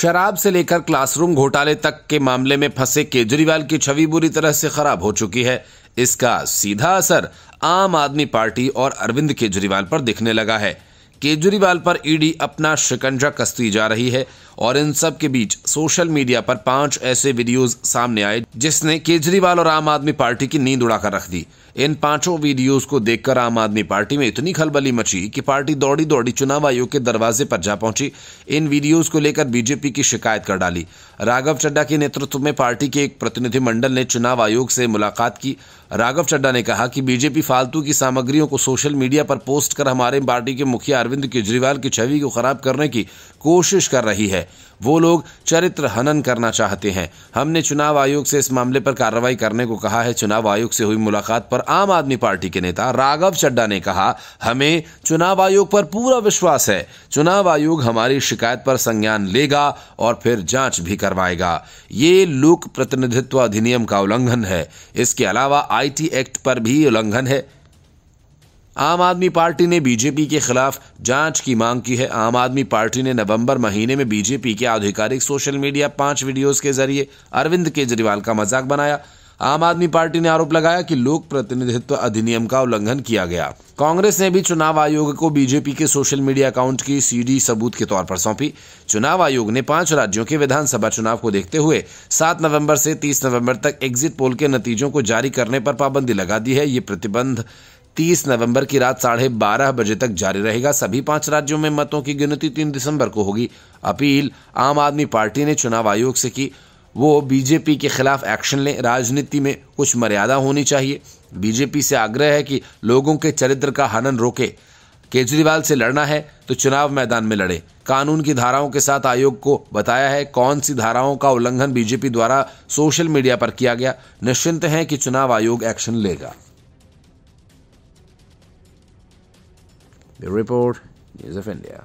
शराब से लेकर क्लासरूम घोटाले तक के मामले में फंसे केजरीवाल की छवि बुरी तरह से खराब हो चुकी है इसका सीधा असर आम आदमी पार्टी और अरविंद केजरीवाल पर दिखने लगा है केजरीवाल पर ईडी अपना शिकंजा कसती जा रही है और इन सब के बीच सोशल मीडिया पर पांच ऐसे वीडियोस सामने आए जिसने केजरीवाल और आम आदमी पार्टी की नींद उड़ाकर रख दी इन पांचों वीडियोस को देखकर आम आदमी पार्टी में इतनी खलबली मची कि पार्टी दौड़ी दौड़ी चुनाव आयोग के दरवाजे पर जा पहुंची इन वीडियोस को लेकर बीजेपी की शिकायत कर डाली राघव चड्डा के नेतृत्व में पार्टी के एक प्रतिनिधिमंडल ने चुनाव आयोग से मुलाकात की राघव चड्डा ने कहा कि बीजेपी फालतू की सामग्रियों को सोशल मीडिया पर पोस्ट कर हमारे पार्टी के मुखिया अरविंद केजरीवाल की छवि को खराब करने की कोशिश कर रही है वो लोग चरित्र हनन करना चाहते हैं हमने चुनाव आयोग से इस मामले पर कार्रवाई करने को कहा है चुनाव आयोग से हुई मुलाकात पर आम आदमी पार्टी के नेता राघव चड्डा ने कहा हमें चुनाव आयोग पर पूरा विश्वास है चुनाव आयोग हमारी शिकायत पर संज्ञान लेगा और फिर जांच भी करवाएगा ये लोक प्रतिनिधित्व अधिनियम का उल्लंघन है इसके अलावा आईटी एक्ट पर भी उल्लंघन है आम आदमी पार्टी ने बीजेपी के खिलाफ जांच की मांग की है आम आदमी पार्टी ने नवंबर महीने में बीजेपी के आधिकारिक सोशल मीडिया पांच वीडियोस के जरिए अरविंद केजरीवाल का मजाक बनाया आम आदमी पार्टी ने आरोप लगाया कि लोक प्रतिनिधित्व अधिनियम का उल्लंघन किया गया कांग्रेस ने भी चुनाव आयोग को बीजेपी के सोशल मीडिया अकाउंट की सीडी सबूत के तौर पर सौंपी चुनाव आयोग ने पांच राज्यों के विधानसभा चुनाव को देखते हुए 7 नवंबर से 30 नवंबर तक एग्जिट पोल के नतीजों को जारी करने पर पाबंदी लगा दी है ये प्रतिबंध तीस नवंबर की रात साढ़े बारह बजे तक जारी रहेगा सभी पांच राज्यों में मतों की गिनती तीन दिसंबर को होगी अपील आम आदमी पार्टी ने चुनाव आयोग से की वो बीजेपी के खिलाफ एक्शन लें राजनीति में कुछ मर्यादा होनी चाहिए बीजेपी से आग्रह है कि लोगों के चरित्र का हनन रोके केजरीवाल से लड़ना है तो चुनाव मैदान में लड़े कानून की धाराओं के साथ आयोग को बताया है कौन सी धाराओं का उल्लंघन बीजेपी द्वारा सोशल मीडिया पर किया गया निश्चिंत हैं कि चुनाव आयोग एक्शन लेगा The Report, News of India.